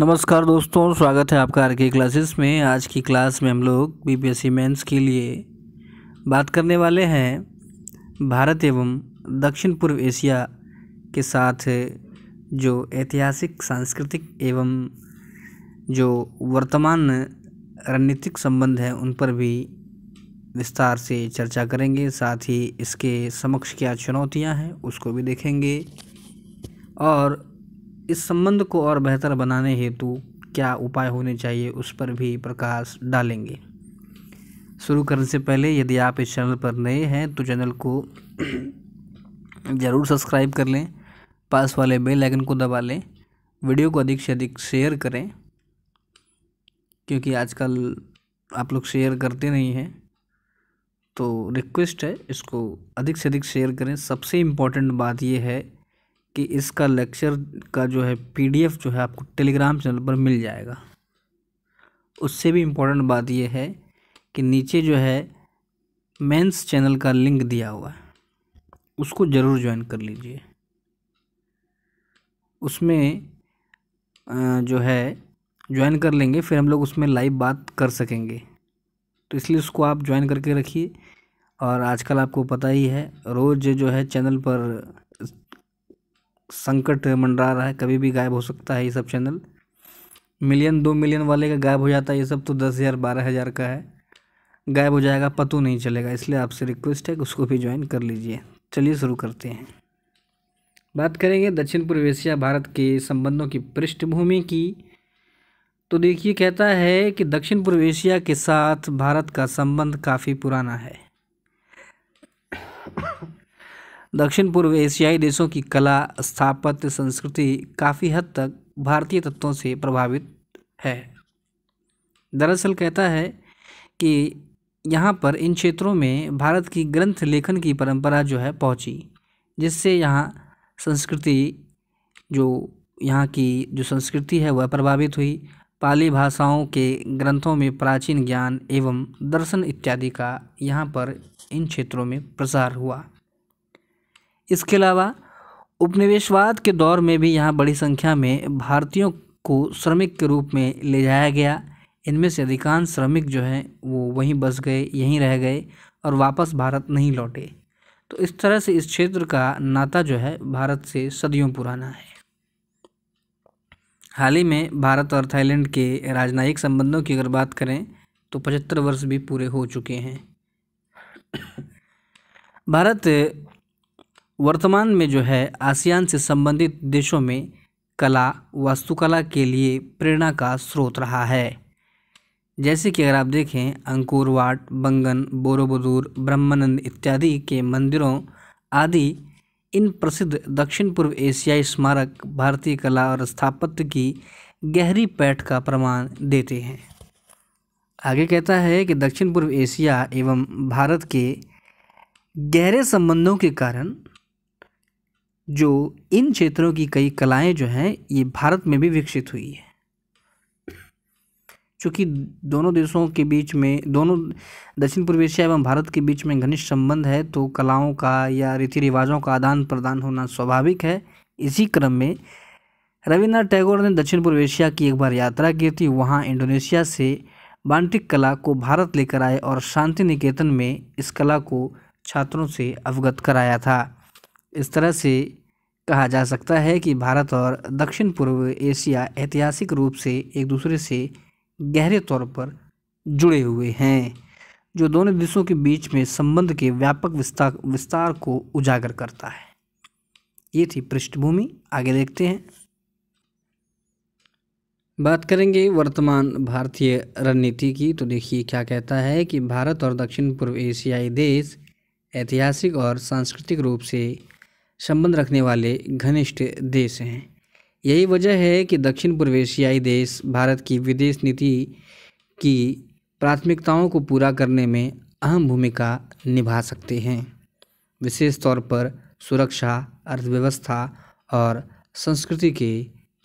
नमस्कार दोस्तों स्वागत है आपका आर के क्लासेस में आज की क्लास में हम लोग बी एस सी मेन्स के लिए बात करने वाले हैं भारत एवं दक्षिण पूर्व एशिया के साथ जो ऐतिहासिक सांस्कृतिक एवं जो वर्तमान रणनीतिक संबंध हैं उन पर भी विस्तार से चर्चा करेंगे साथ ही इसके समक्ष क्या चुनौतियां हैं उसको भी देखेंगे और इस संबंध को और बेहतर बनाने हेतु क्या उपाय होने चाहिए उस पर भी प्रकाश डालेंगे शुरू करने से पहले यदि आप इस चैनल पर नए हैं तो चैनल को ज़रूर सब्सक्राइब कर लें पास वाले बेल आइकन को दबा लें वीडियो को अधिक से अधिक शेयर करें क्योंकि आजकल आप लोग शेयर करते नहीं हैं तो रिक्वेस्ट है इसको अधिक से अधिक शेयर करें सबसे इम्पॉर्टेंट बात यह है कि इसका लेक्चर का जो है पीडीएफ जो है आपको टेलीग्राम चैनल पर मिल जाएगा उससे भी इम्पोर्टेंट बात यह है कि नीचे जो है मेंस चैनल का लिंक दिया हुआ है उसको ज़रूर ज्वाइन कर लीजिए उसमें जो है ज्वाइन कर लेंगे फिर हम लोग उसमें लाइव बात कर सकेंगे तो इसलिए उसको आप ज्वाइन करके रखिए और आजकल आपको पता ही है रोज़ जो है चैनल पर संकट मंडरा रहा है कभी भी गायब हो सकता है ये सब चैनल मिलियन दो मिलियन वाले का गायब हो जाता है ये सब तो दस हज़ार बारह हज़ार का है गायब हो जाएगा पतो नहीं चलेगा इसलिए आपसे रिक्वेस्ट है कि उसको भी ज्वाइन कर लीजिए चलिए शुरू करते हैं बात करेंगे दक्षिण पूर्व एशिया भारत के संबंधों की पृष्ठभूमि की तो देखिए कहता है कि दक्षिण पूर्व एशिया के साथ भारत का संबंध काफ़ी पुराना है दक्षिण पूर्व एशियाई देशों की कला स्थापत्य संस्कृति काफ़ी हद तक भारतीय तत्वों से प्रभावित है दरअसल कहता है कि यहाँ पर इन क्षेत्रों में भारत की ग्रंथ लेखन की परंपरा जो है पहुँची जिससे यहाँ संस्कृति जो यहाँ की जो संस्कृति है वह प्रभावित हुई पाली भाषाओं के ग्रंथों में प्राचीन ज्ञान एवं दर्शन इत्यादि का यहाँ पर इन क्षेत्रों में प्रसार हुआ इसके अलावा उपनिवेशवाद के दौर में भी यहाँ बड़ी संख्या में भारतीयों को श्रमिक के रूप में ले जाया गया इनमें से अधिकांश श्रमिक जो हैं वो वहीं बस गए यहीं रह गए और वापस भारत नहीं लौटे तो इस तरह से इस क्षेत्र का नाता जो है भारत से सदियों पुराना है हाल ही में भारत और थाईलैंड के राजनयिक संबंधों की अगर बात करें तो पचहत्तर वर्ष भी पूरे हो चुके हैं भारत वर्तमान में जो है आसियान से संबंधित देशों में कला वास्तुकला के लिए प्रेरणा का स्रोत रहा है जैसे कि अगर आप देखें अंकुरवाट बंगन बोरोबदूर ब्रह्मानंद इत्यादि के मंदिरों आदि इन प्रसिद्ध दक्षिण पूर्व एशियाई स्मारक भारतीय कला और स्थापत्य की गहरी पैठ का प्रमाण देते हैं आगे कहता है कि दक्षिण पूर्व एशिया एवं भारत के गहरे संबंधों के कारण जो इन क्षेत्रों की कई कलाएं जो हैं ये भारत में भी विकसित हुई है चूँकि दोनों देशों के बीच में दोनों दक्षिण पूर्व एशिया एवं भारत के बीच में घनिष्ठ संबंध है तो कलाओं का या रीति रिवाजों का आदान प्रदान होना स्वाभाविक है इसी क्रम में रविन्द्रनाथ टैगोर ने दक्षिण पूर्व एशिया की एक बार यात्रा की थी वहाँ इंडोनेशिया से बांटिक कला को भारत लेकर आए और शांति निकेतन में इस कला को छात्रों से अवगत कराया था इस तरह से कहा जा सकता है कि भारत और दक्षिण पूर्व एशिया ऐतिहासिक रूप से एक दूसरे से गहरे तौर पर जुड़े हुए हैं जो दोनों देशों के बीच में संबंध के व्यापक विस्तार विस्तार को उजागर करता है ये थी पृष्ठभूमि आगे देखते हैं बात करेंगे वर्तमान भारतीय रणनीति की तो देखिए क्या कहता है कि भारत और दक्षिण पूर्व एशियाई देश ऐतिहासिक और सांस्कृतिक रूप से संबंध रखने वाले घनिष्ठ देश हैं यही वजह है कि दक्षिण पूर्व एशियाई देश भारत की विदेश नीति की प्राथमिकताओं को पूरा करने में अहम भूमिका निभा सकते हैं विशेष तौर पर सुरक्षा अर्थव्यवस्था और संस्कृति के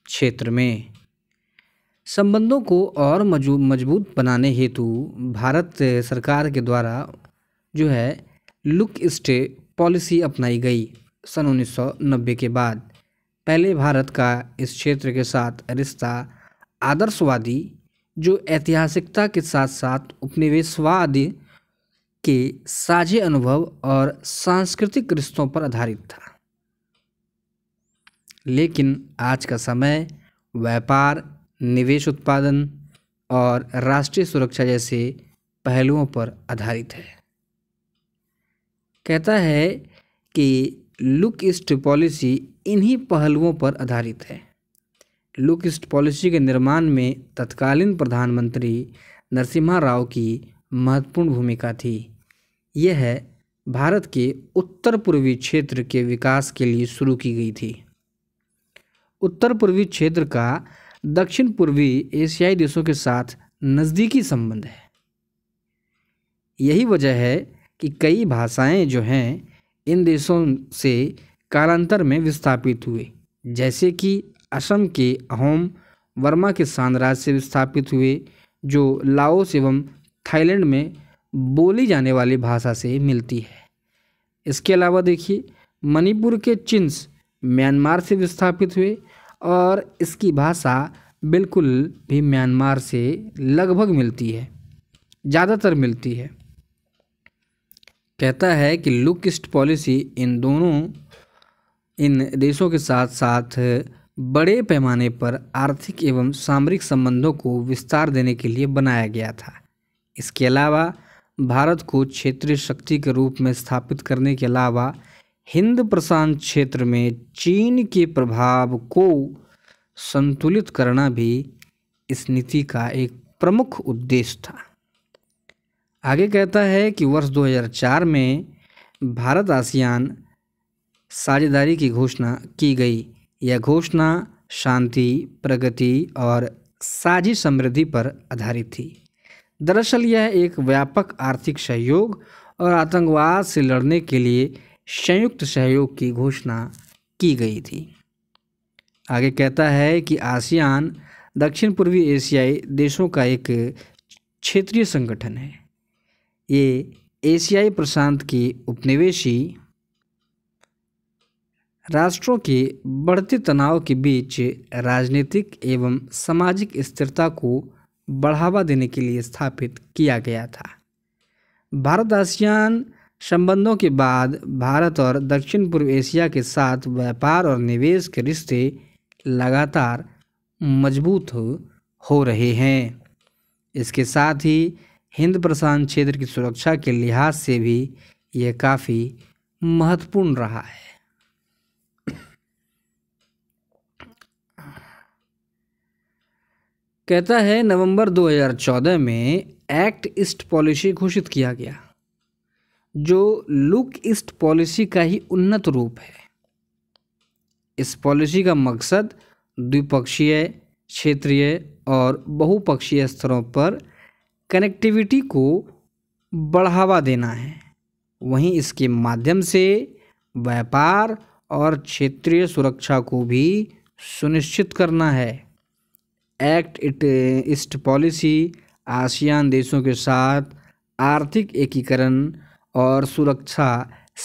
क्षेत्र में संबंधों को और मजबूत बनाने हेतु भारत सरकार के द्वारा जो है लुक स्टे पॉलिसी अपनाई गई सन 1990 के बाद पहले भारत का इस क्षेत्र के साथ रिश्ता आदर्शवादी जो ऐतिहासिकता के साथ साथ उपनिवेशवाद के साझे अनुभव और सांस्कृतिक रिश्तों पर आधारित था लेकिन आज का समय व्यापार निवेश उत्पादन और राष्ट्रीय सुरक्षा जैसे पहलुओं पर आधारित है कहता है कि लुक ईस्ट पॉलिसी इन्हीं पहलुओं पर आधारित है लुक ईस्ट पॉलिसी के निर्माण में तत्कालीन प्रधानमंत्री नरसिम्हा राव की महत्वपूर्ण भूमिका थी यह भारत के उत्तर पूर्वी क्षेत्र के विकास के लिए शुरू की गई थी उत्तर पूर्वी क्षेत्र का दक्षिण पूर्वी एशियाई देशों के साथ नज़दीकी संबंध है यही वजह है कि कई भाषाएं जो हैं इन देशों से कालांतर में विस्थापित हुए जैसे कि असम के अहोम वर्मा के साम्राज्य से विस्थापित हुए जो लाओस एवं थाईलैंड में बोली जाने वाली भाषा से मिलती है इसके अलावा देखिए मणिपुर के चिन्स म्यांमार से विस्थापित हुए और इसकी भाषा बिल्कुल भी म्यांमार से लगभग मिलती है ज़्यादातर मिलती है कहता है कि लुकिस्ट पॉलिसी इन दोनों इन देशों के साथ साथ बड़े पैमाने पर आर्थिक एवं सामरिक संबंधों को विस्तार देने के लिए बनाया गया था इसके अलावा भारत को क्षेत्रीय शक्ति के रूप में स्थापित करने के अलावा हिंद प्रशांत क्षेत्र में चीन के प्रभाव को संतुलित करना भी इस नीति का एक प्रमुख उद्देश्य था आगे कहता है कि वर्ष 2004 में भारत आसियान साझेदारी की घोषणा की गई यह घोषणा शांति प्रगति और साझी समृद्धि पर आधारित थी दरअसल यह एक व्यापक आर्थिक सहयोग और आतंकवाद से लड़ने के लिए संयुक्त सहयोग की घोषणा की गई थी आगे कहता है कि आसियान दक्षिण पूर्वी एशियाई देशों का एक क्षेत्रीय संगठन है ये एशियाई प्रशांत के उपनिवेशी राष्ट्रों के बढ़ते तनाव के बीच राजनीतिक एवं सामाजिक स्थिरता को बढ़ावा देने के लिए स्थापित किया गया था भारत आसियान संबंधों के बाद भारत और दक्षिण पूर्व एशिया के साथ व्यापार और निवेश के रिश्ते लगातार मजबूत हो रहे हैं इसके साथ ही हिंद प्रशांत क्षेत्र की सुरक्षा के लिहाज से भी ये काफ़ी महत्वपूर्ण रहा है कहता है नवंबर 2014 में एक्ट ईस्ट पॉलिसी घोषित किया गया जो लुक ईस्ट पॉलिसी का ही उन्नत रूप है इस पॉलिसी का मकसद द्विपक्षीय क्षेत्रीय और बहुपक्षीय स्तरों पर कनेक्टिविटी को बढ़ावा देना है वहीं इसके माध्यम से व्यापार और क्षेत्रीय सुरक्षा को भी सुनिश्चित करना है act it east policy ASEAN देशों के साथ आर्थिक एकीकरण और सुरक्षा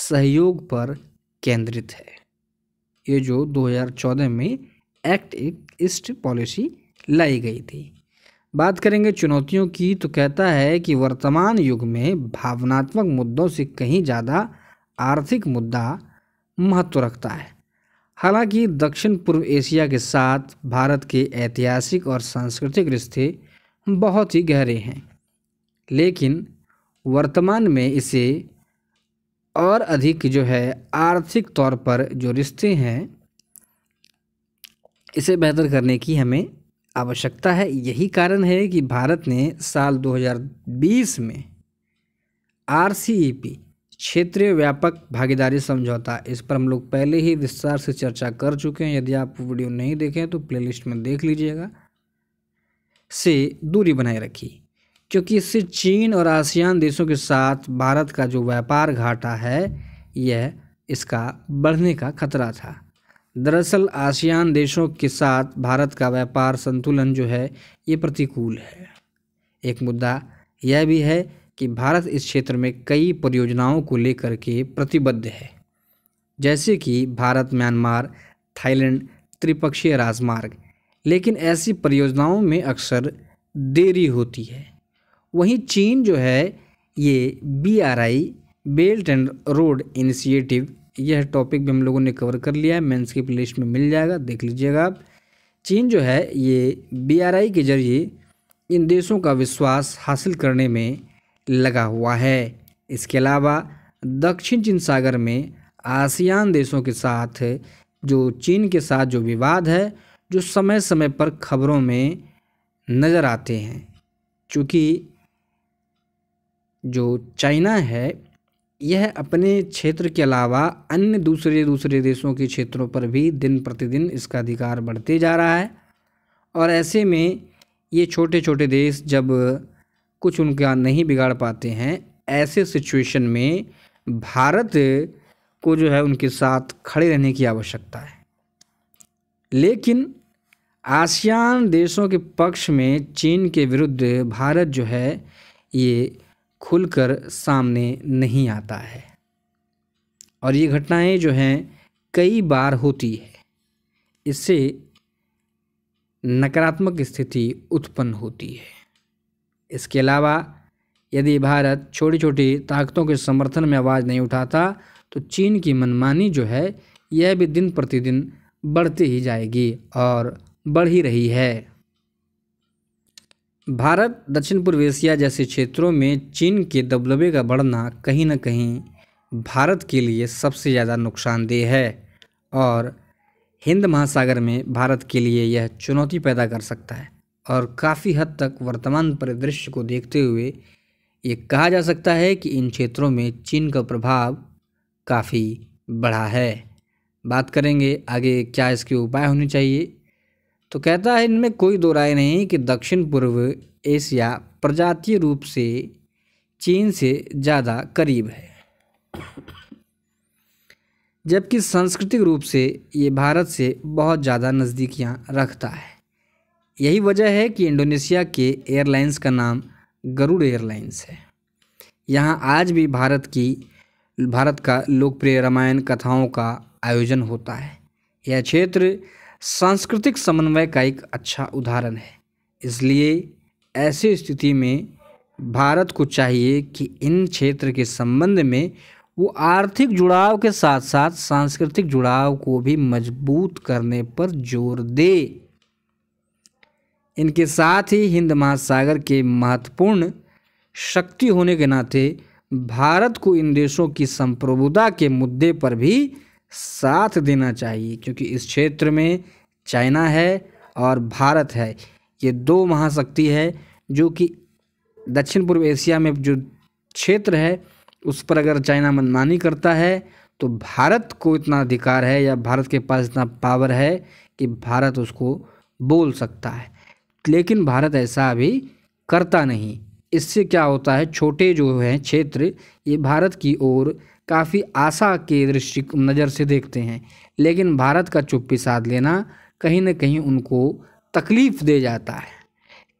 सहयोग पर केंद्रित है ये जो 2014 में एक्ट ईस्ट पॉलिसी लाई गई थी बात करेंगे चुनौतियों की तो कहता है कि वर्तमान युग में भावनात्मक मुद्दों से कहीं ज़्यादा आर्थिक मुद्दा महत्व रखता है हालांकि दक्षिण पूर्व एशिया के साथ भारत के ऐतिहासिक और सांस्कृतिक रिश्ते बहुत ही गहरे हैं लेकिन वर्तमान में इसे और अधिक जो है आर्थिक तौर पर जो रिश्ते हैं इसे बेहतर करने की हमें आवश्यकता है यही कारण है कि भारत ने साल 2020 में आर क्षेत्रीय व्यापक भागीदारी समझौता इस पर हम लोग पहले ही विस्तार से चर्चा कर चुके हैं यदि आप वीडियो नहीं देखें तो प्लेलिस्ट में देख लीजिएगा से दूरी बनाए रखी क्योंकि इससे चीन और आसियान देशों के साथ भारत का जो व्यापार घाटा है यह इसका बढ़ने का खतरा था दरअसल आसियान देशों के साथ भारत का व्यापार संतुलन जो है ये प्रतिकूल है एक मुद्दा यह भी है कि भारत इस क्षेत्र में कई परियोजनाओं को लेकर के प्रतिबद्ध है जैसे कि भारत म्यांमार थाईलैंड त्रिपक्षीय राजमार्ग लेकिन ऐसी परियोजनाओं में अक्सर देरी होती है वहीं चीन जो है ये B R I belt and road initiative यह टॉपिक भी हम लोगों ने कवर कर लिया है मेंस की प्ले में मिल जाएगा देख लीजिएगा आप चीन जो है ये बी के जरिए इन देशों का विश्वास हासिल करने में लगा हुआ है इसके अलावा दक्षिण चीन सागर में आसियान देशों के साथ जो चीन के साथ जो विवाद है जो समय समय पर खबरों में नज़र आते हैं चूँकि जो चाइना है यह अपने क्षेत्र के अलावा अन्य दूसरे दूसरे देशों के क्षेत्रों पर भी दिन प्रतिदिन इसका अधिकार बढ़ते जा रहा है और ऐसे में ये छोटे छोटे देश जब कुछ उनका नहीं बिगाड़ पाते हैं ऐसे सिचुएशन में भारत को जो है उनके साथ खड़े रहने की आवश्यकता है लेकिन आसियान देशों के पक्ष में चीन के विरुद्ध भारत जो है ये खुलकर सामने नहीं आता है और ये घटनाएं जो हैं कई बार होती है इससे नकारात्मक स्थिति उत्पन्न होती है इसके अलावा यदि भारत छोटी छोटी ताकतों के समर्थन में आवाज़ नहीं उठाता तो चीन की मनमानी जो है यह भी दिन प्रतिदिन बढ़ती ही जाएगी और बढ़ ही रही है भारत दक्षिण पूर्व एशिया जैसे क्षेत्रों में चीन के दबदबे का बढ़ना कहीं ना कहीं भारत के लिए सबसे ज़्यादा नुकसानदेह है और हिंद महासागर में भारत के लिए यह चुनौती पैदा कर सकता है और काफ़ी हद तक वर्तमान परिदृश्य को देखते हुए ये कहा जा सकता है कि इन क्षेत्रों में चीन का प्रभाव काफ़ी बढ़ा है बात करेंगे आगे क्या इसके उपाय होने चाहिए तो कहता है इनमें कोई दो राय नहीं कि दक्षिण पूर्व एशिया प्रजातीय रूप से चीन से ज़्यादा करीब है जबकि सांस्कृतिक रूप से ये भारत से बहुत ज़्यादा नज़दीकियाँ रखता है यही वजह है कि इंडोनेशिया के एयरलाइंस का नाम गरुड़ एयरलाइंस है यहाँ आज भी भारत की भारत का लोकप्रिय रामायण कथाओं का आयोजन होता है यह क्षेत्र सांस्कृतिक समन्वय का एक अच्छा उदाहरण है इसलिए ऐसी स्थिति में भारत को चाहिए कि इन क्षेत्र के संबंध में वो आर्थिक जुड़ाव के साथ साथ सांस्कृतिक जुड़ाव को भी मजबूत करने पर जोर दे इनके साथ ही हिंद महासागर के महत्वपूर्ण शक्ति होने के नाते भारत को इन देशों की संप्रभुता के मुद्दे पर भी साथ देना चाहिए क्योंकि इस क्षेत्र में चाइना है और भारत है ये दो महाशक्ति है जो कि दक्षिण पूर्व एशिया में जो क्षेत्र है उस पर अगर चाइना मनमानी करता है तो भारत को इतना अधिकार है या भारत के पास इतना पावर है कि भारत उसको बोल सकता है लेकिन भारत ऐसा अभी करता नहीं इससे क्या होता है छोटे जो हैं क्षेत्र ये भारत की ओर काफ़ी आशा के दृष्टि नज़र से देखते हैं लेकिन भारत का चुप्पी साध लेना कहीं ना कहीं उनको तकलीफ़ दे जाता है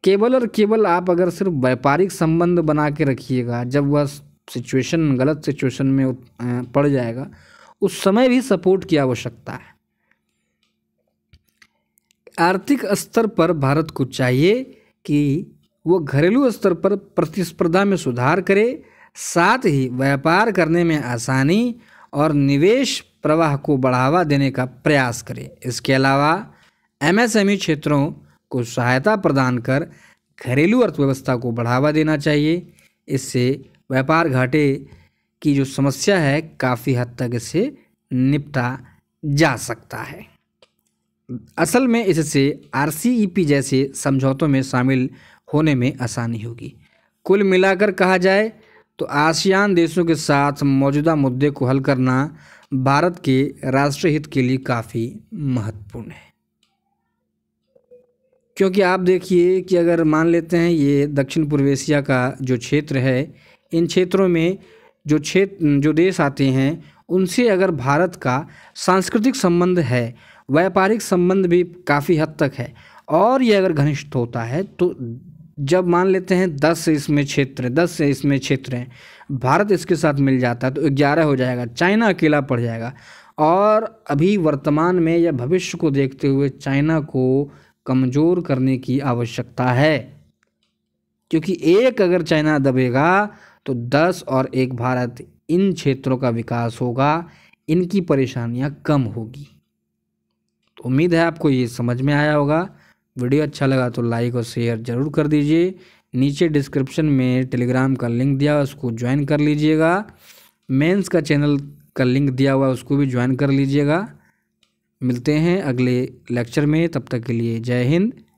केवल और केवल आप अगर सिर्फ व्यापारिक संबंध बना के रखिएगा जब वह सिचुएशन गलत सिचुएशन में पड़ जाएगा उस समय भी सपोर्ट की आवश्यकता है आर्थिक स्तर पर भारत को चाहिए कि वो घरेलू स्तर पर प्रतिस्पर्धा में सुधार करे साथ ही व्यापार करने में आसानी और निवेश प्रवाह को बढ़ावा देने का प्रयास करें इसके अलावा एमएसएमई क्षेत्रों को सहायता प्रदान कर घरेलू अर्थव्यवस्था को बढ़ावा देना चाहिए इससे व्यापार घाटे की जो समस्या है काफ़ी हद तक इसे निपटा जा सकता है असल में इससे आर जैसे समझौतों में शामिल होने में आसानी होगी कुल मिलाकर कहा जाए तो आसियान देशों के साथ मौजूदा मुद्दे को हल करना भारत के राष्ट्रहित के लिए काफ़ी महत्वपूर्ण है क्योंकि आप देखिए कि अगर मान लेते हैं ये दक्षिण पूर्व एशिया का जो क्षेत्र है इन क्षेत्रों में जो क्षेत्र जो देश आते हैं उनसे अगर भारत का सांस्कृतिक संबंध है व्यापारिक संबंध भी काफ़ी हद तक है और ये अगर घनिष्ठ होता है तो जब मान लेते हैं दस इसमें क्षेत्र दस से इसमें क्षेत्र हैं भारत इसके साथ मिल जाता है तो ग्यारह हो जाएगा चाइना अकेला पड़ जाएगा और अभी वर्तमान में या भविष्य को देखते हुए चाइना को कमज़ोर करने की आवश्यकता है क्योंकि एक अगर चाइना दबेगा तो दस और एक भारत इन क्षेत्रों का विकास होगा इनकी परेशानियां कम होगी तो उम्मीद है आपको ये समझ में आया होगा वीडियो अच्छा लगा तो लाइक और शेयर ज़रूर कर दीजिए नीचे डिस्क्रिप्शन में टेलीग्राम का लिंक दिया हुआ उसको ज्वाइन कर लीजिएगा मेंस का चैनल का लिंक दिया हुआ उसको भी ज्वाइन कर लीजिएगा मिलते हैं अगले लेक्चर में तब तक के लिए जय हिंद